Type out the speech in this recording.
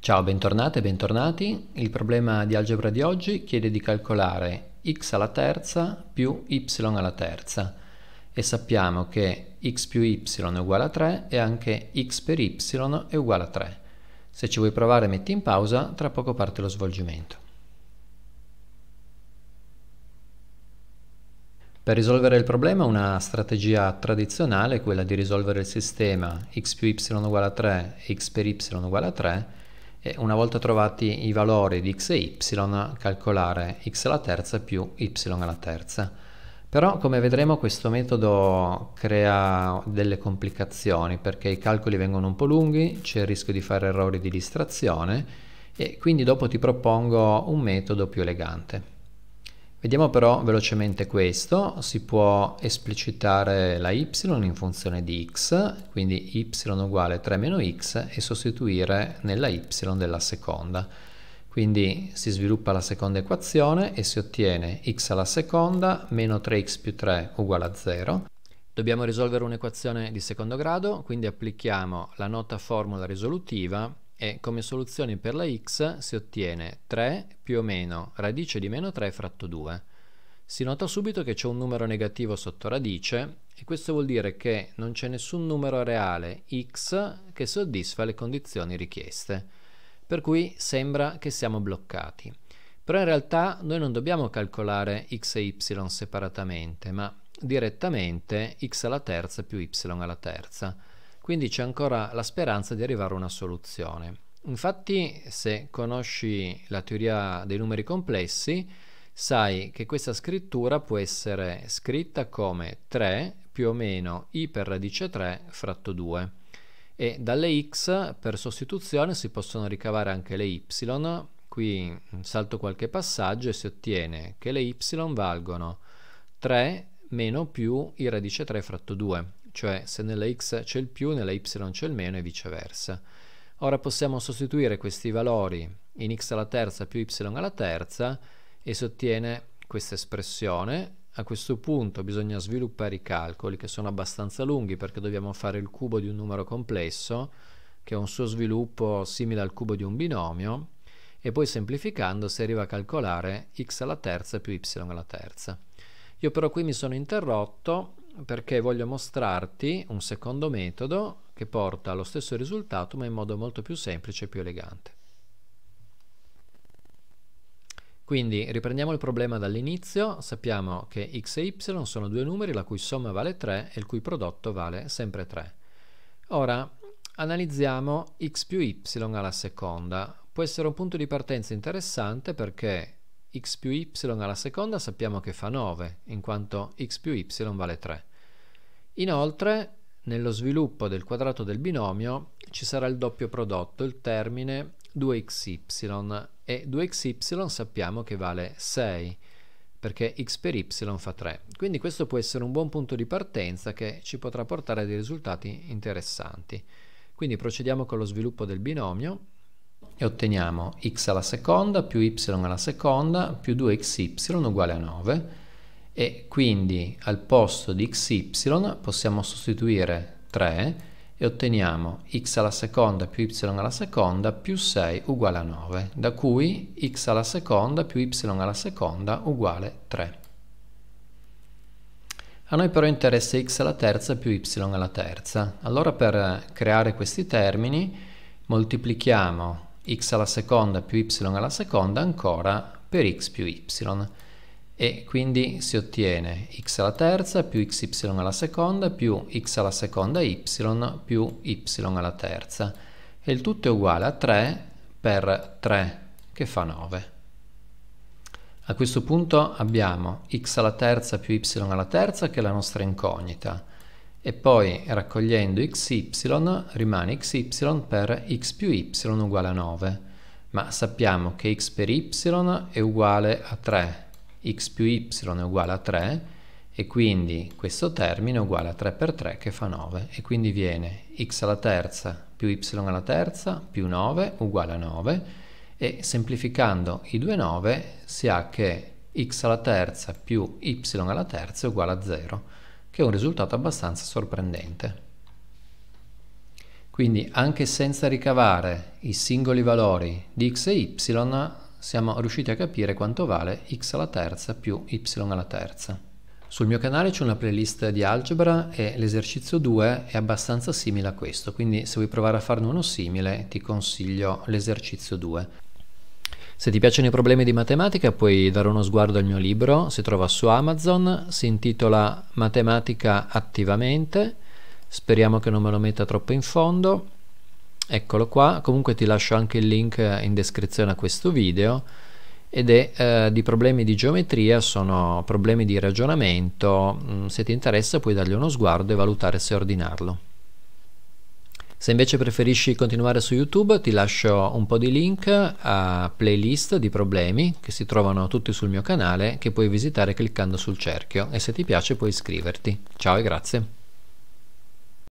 Ciao, bentornate e bentornati. Il problema di algebra di oggi chiede di calcolare x alla terza più y alla terza e sappiamo che x più y è uguale a 3 e anche x per y è uguale a 3. Se ci vuoi provare metti in pausa, tra poco parte lo svolgimento. Per risolvere il problema una strategia tradizionale è quella di risolvere il sistema x più y uguale a 3 e x per y uguale a 3 una volta trovati i valori di x e y calcolare x alla terza più y alla terza. Però come vedremo questo metodo crea delle complicazioni perché i calcoli vengono un po' lunghi, c'è il rischio di fare errori di distrazione e quindi dopo ti propongo un metodo più elegante. Vediamo però velocemente questo, si può esplicitare la y in funzione di x, quindi y uguale 3 meno x e sostituire nella y della seconda. Quindi si sviluppa la seconda equazione e si ottiene x alla seconda meno 3x più 3 uguale a 0. Dobbiamo risolvere un'equazione di secondo grado, quindi applichiamo la nota formula risolutiva e come soluzione per la x si ottiene 3 più o meno radice di meno 3 fratto 2. Si nota subito che c'è un numero negativo sotto radice e questo vuol dire che non c'è nessun numero reale x che soddisfa le condizioni richieste, per cui sembra che siamo bloccati. Però in realtà noi non dobbiamo calcolare x e y separatamente, ma direttamente x alla terza più y alla terza quindi c'è ancora la speranza di arrivare a una soluzione. Infatti, se conosci la teoria dei numeri complessi, sai che questa scrittura può essere scritta come 3 più o meno i per radice 3 fratto 2 e dalle x per sostituzione si possono ricavare anche le y qui salto qualche passaggio e si ottiene che le y valgono 3 meno più i radice 3 fratto 2 cioè se nella x c'è il più, nella y c'è il meno e viceversa. Ora possiamo sostituire questi valori in x alla terza più y alla terza e si ottiene questa espressione. A questo punto bisogna sviluppare i calcoli che sono abbastanza lunghi perché dobbiamo fare il cubo di un numero complesso che ha un suo sviluppo simile al cubo di un binomio e poi semplificando si arriva a calcolare x alla terza più y alla terza. Io però qui mi sono interrotto perché voglio mostrarti un secondo metodo che porta allo stesso risultato ma in modo molto più semplice e più elegante. Quindi riprendiamo il problema dall'inizio, sappiamo che x e y sono due numeri la cui somma vale 3 e il cui prodotto vale sempre 3. Ora analizziamo x più y alla seconda. Può essere un punto di partenza interessante perché x più y alla seconda sappiamo che fa 9, in quanto x più y vale 3. Inoltre, nello sviluppo del quadrato del binomio ci sarà il doppio prodotto, il termine 2xy e 2xy sappiamo che vale 6 perché x per y fa 3. Quindi questo può essere un buon punto di partenza che ci potrà portare a dei risultati interessanti. Quindi procediamo con lo sviluppo del binomio e otteniamo x alla seconda più y alla seconda più 2xy uguale a 9 e quindi al posto di xy possiamo sostituire 3 e otteniamo x alla seconda più y alla seconda più 6 uguale a 9, da cui x alla seconda più y alla seconda uguale 3. A noi però interessa x alla terza più y alla terza. Allora per creare questi termini moltiplichiamo x alla seconda più y alla seconda ancora per x più y e quindi si ottiene x alla terza più xy alla seconda più x alla seconda y più y alla terza e il tutto è uguale a 3 per 3 che fa 9. A questo punto abbiamo x alla terza più y alla terza che è la nostra incognita e poi raccogliendo xy rimane xy per x più y uguale a 9 ma sappiamo che x per y è uguale a 3 x più y è uguale a 3 e quindi questo termine è uguale a 3 per 3 che fa 9 e quindi viene x alla terza più y alla terza più 9 uguale a 9 e semplificando i due 9 si ha che x alla terza più y alla terza è uguale a 0 che è un risultato abbastanza sorprendente. Quindi anche senza ricavare i singoli valori di x e y siamo riusciti a capire quanto vale x alla terza più y alla terza. Sul mio canale c'è una playlist di algebra e l'esercizio 2 è abbastanza simile a questo, quindi se vuoi provare a farne uno simile ti consiglio l'esercizio 2. Se ti piacciono i problemi di matematica puoi dare uno sguardo al mio libro, si trova su Amazon, si intitola Matematica attivamente, speriamo che non me lo metta troppo in fondo eccolo qua comunque ti lascio anche il link eh, in descrizione a questo video ed è eh, di problemi di geometria sono problemi di ragionamento mm, se ti interessa puoi dargli uno sguardo e valutare se ordinarlo se invece preferisci continuare su YouTube ti lascio un po' di link a playlist di problemi che si trovano tutti sul mio canale che puoi visitare cliccando sul cerchio e se ti piace puoi iscriverti. Ciao e grazie.